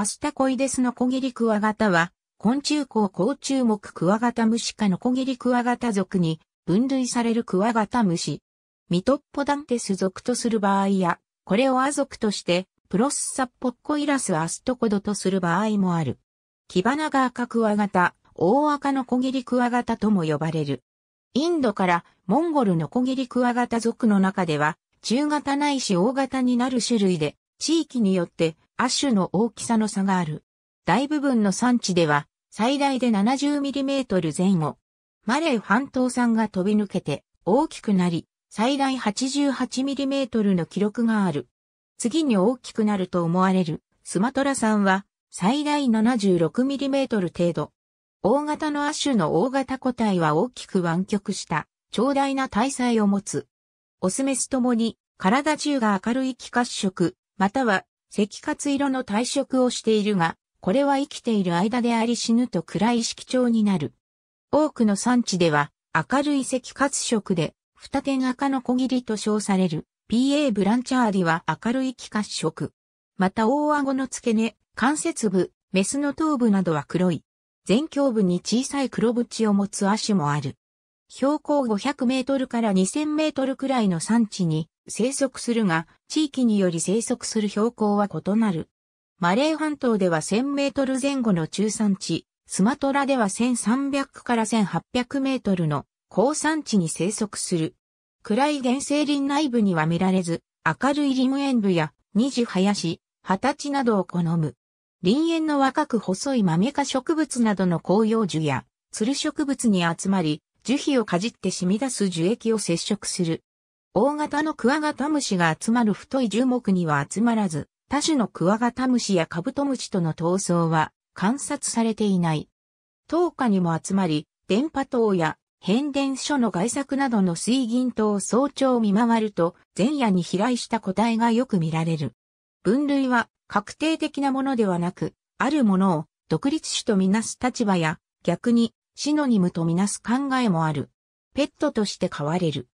アスタコイデスノコギリクワガタは、昆虫綱甲虫目クワガタムシ科のコギリクワガタ属に分類されるクワガタムシ。ミトッポダンテス属とする場合や、これをア属として、プロスサポッコイラスアストコドとする場合もある。キバナが赤クワガタ、大赤のコギリクワガタとも呼ばれる。インドからモンゴルのコギリクワガタ属の中では、中型ないし大型になる種類で、地域によって亜種の大きさの差がある。大部分の産地では最大で 70mm 前後。マレー半島産が飛び抜けて大きくなり、最大 88mm の記録がある。次に大きくなると思われるスマトラ産は最大 76mm 程度。大型の亜種の大型個体は大きく湾曲した長大な体裁を持つ。オスメスともに体中が明るい気褐色、または赤活色の退色をしているが、これは生きている間であり死ぬと暗い色調になる。多くの産地では、明るい赤活色で、二手赤の小切と称される、PA ブランチャーディは明るい気褐色。また大顎の付け根、関節部、メスの頭部などは黒い。全胸部に小さい黒縁を持つ足もある。標高500メートルから2000メートルくらいの産地に、生息するが、地域により生息する標高は異なる。マレー半島では1000メートル前後の中山地、スマトラでは1300から1800メートルの高山地に生息する。暗い原生林内部には見られず、明るいリム園部や二次林、二十歳などを好む。林園の若く細い豆科植物などの紅葉樹や、鶴植物に集まり、樹皮をかじって染み出す樹液を接触する。大型のクワガタムシが集まる太い樹木には集まらず、他種のクワガタムシやカブトムシとの闘争は観察されていない。10日にも集まり、電波塔や変電所の外作などの水銀灯を早朝を見回ると、前夜に飛来した個体がよく見られる。分類は確定的なものではなく、あるものを独立種とみなす立場や、逆にシノニムとみなす考えもある。ペットとして飼われる。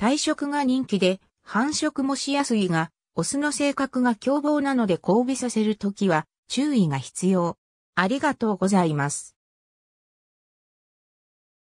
体色が人気で、繁殖もしやすいが、オスの性格が凶暴なので交尾させるときは注意が必要。ありがとうございます。